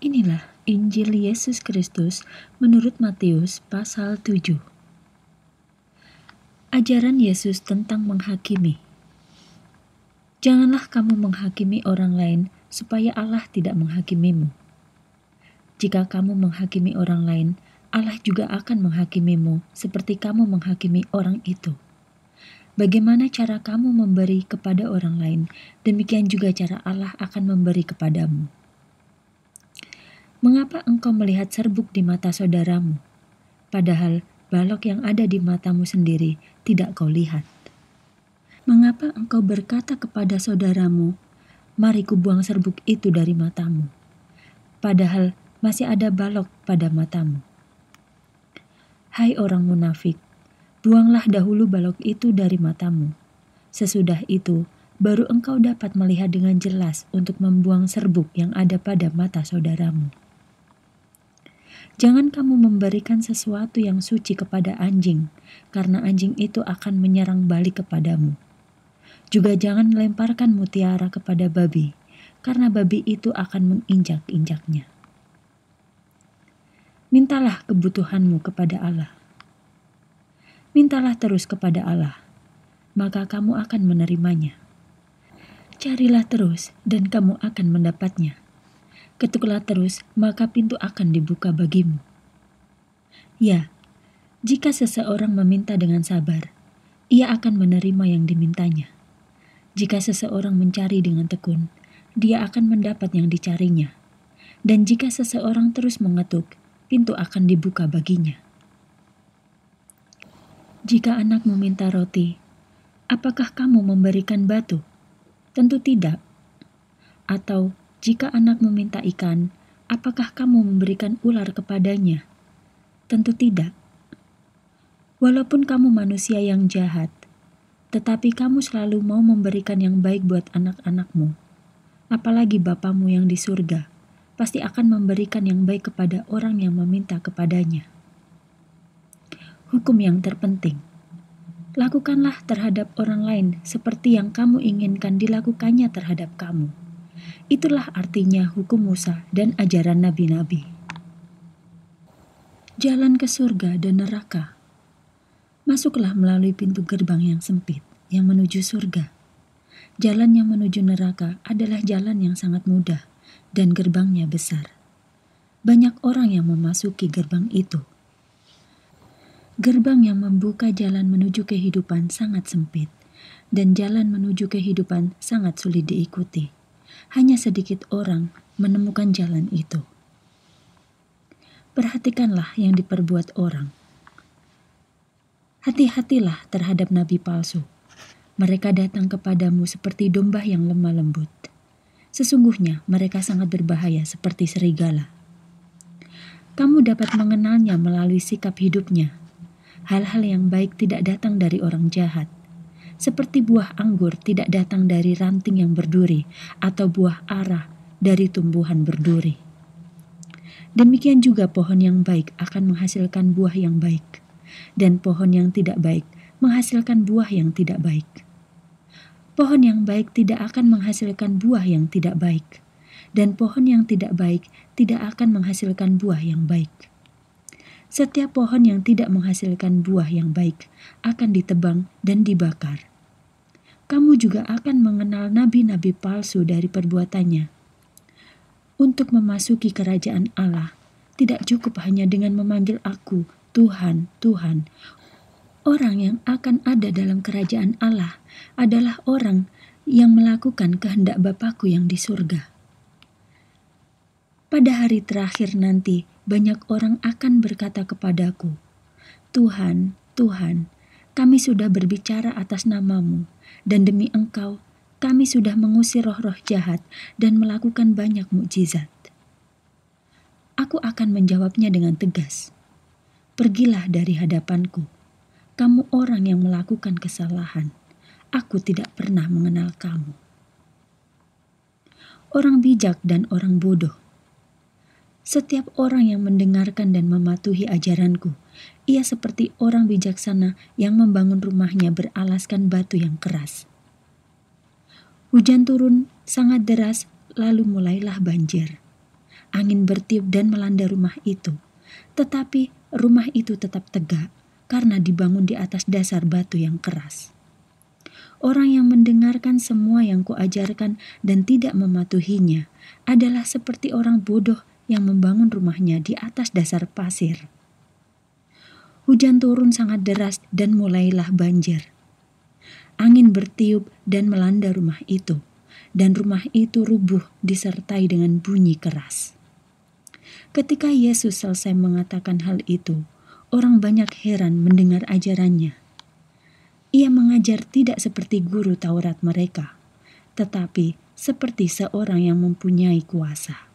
Inilah Injil Yesus Kristus menurut Matius pasal 7. Ajaran Yesus tentang menghakimi. Janganlah kamu menghakimi orang lain supaya Allah tidak menghakimimu. Jika kamu menghakimi orang lain, Allah juga akan menghakimimu seperti kamu menghakimi orang itu. Bagaimana cara kamu memberi kepada orang lain, demikian juga cara Allah akan memberi kepadamu Mengapa engkau melihat serbuk di mata saudaramu, padahal balok yang ada di matamu sendiri tidak kau lihat? Mengapa engkau berkata kepada saudaramu, "Mari buang serbuk itu dari matamu," padahal masih ada balok pada matamu? Hai orang munafik, buanglah dahulu balok itu dari matamu. Sesudah itu, baru engkau dapat melihat dengan jelas untuk membuang serbuk yang ada pada mata saudaramu. Jangan kamu memberikan sesuatu yang suci kepada anjing, karena anjing itu akan menyerang balik kepadamu. Juga jangan melemparkan mutiara kepada babi, karena babi itu akan menginjak-injaknya. Mintalah kebutuhanmu kepada Allah. Mintalah terus kepada Allah, maka kamu akan menerimanya. Carilah terus, dan kamu akan mendapatnya Ketuklah terus, maka pintu akan dibuka bagimu. Ya, jika seseorang meminta dengan sabar, ia akan menerima yang dimintanya. Jika seseorang mencari dengan tekun, dia akan mendapat yang dicarinya. Dan jika seseorang terus mengetuk, pintu akan dibuka baginya. Jika anak meminta roti, apakah kamu memberikan batu? Tentu tidak. Atau jika anak meminta ikan, apakah kamu memberikan ular kepadanya? Tentu tidak. Walaupun kamu manusia yang jahat, tetapi kamu selalu mau memberikan yang baik buat anak-anakmu. Apalagi bapamu yang di surga, pasti akan memberikan yang baik kepada orang yang meminta kepadanya. Hukum yang terpenting. Lakukanlah terhadap orang lain seperti yang kamu inginkan dilakukannya terhadap kamu. Itulah artinya hukum Musa dan ajaran nabi-nabi. Jalan ke surga dan neraka. Masuklah melalui pintu gerbang yang sempit yang menuju surga. Jalan yang menuju neraka adalah jalan yang sangat mudah dan gerbangnya besar. Banyak orang yang memasuki gerbang itu. Gerbang yang membuka jalan menuju kehidupan sangat sempit, dan jalan menuju kehidupan sangat sulit diikuti hanya sedikit orang menemukan jalan itu. Perhatikanlah yang diperbuat orang. Hati-hatilah terhadap nabi palsu. Mereka datang kepadamu seperti domba yang lemah lembut. Sesungguhnya mereka sangat berbahaya seperti serigala. Kamu dapat mengenalnya melalui sikap hidupnya. Hal-hal yang baik tidak datang dari orang jahat, seperti buah anggur tidak datang dari ranting yang berduri atau buah arah dari tumbuhan berduri. Demikian juga pohon yang baik akan menghasilkan buah yang baik, dan pohon yang tidak baik menghasilkan buah yang tidak baik. Pohon yang baik tidak akan menghasilkan buah yang tidak baik, dan pohon yang tidak baik tidak akan menghasilkan buah yang baik. Setiap pohon yang tidak menghasilkan buah yang baik akan ditebang dan dibakar kamu juga akan mengenal nabi-nabi palsu dari perbuatannya. Untuk memasuki kerajaan Allah, tidak cukup hanya dengan memanggil Aku, Tuhan, Tuhan. Orang yang akan ada dalam kerajaan Allah adalah orang yang melakukan kehendak Bapakku yang di surga. Pada hari terakhir nanti, banyak orang akan berkata kepadaku, "Tuhan, Tuhan, kami sudah berbicara atas namamu, dan demi engkau, kami sudah mengusir roh-roh jahat dan melakukan banyak mukjizat. Aku akan menjawabnya dengan tegas. Pergilah dari hadapanku. Kamu orang yang melakukan kesalahan. Aku tidak pernah mengenal kamu. Orang bijak dan orang bodoh setiap orang yang mendengarkan dan mematuhi ajaranku, ia seperti orang bijaksana yang membangun rumahnya beralaskan batu yang keras. Hujan turun sangat deras, lalu mulailah banjir. Angin bertiup dan melanda rumah itu, tetapi rumah itu tetap tegak karena dibangun di atas dasar batu yang keras. Orang yang mendengarkan semua yang kuajarkan dan tidak mematuhinya adalah seperti orang bodoh yang membangun rumahnya di atas dasar pasir. Hujan turun sangat deras dan mulailah banjir. Angin bertiup dan melanda rumah itu, dan rumah itu rubuh disertai dengan bunyi keras. Ketika Yesus selesai mengatakan hal itu, orang banyak heran mendengar ajarannya. Ia mengajar tidak seperti guru Taurat mereka, tetapi seperti seorang yang mempunyai kuasa.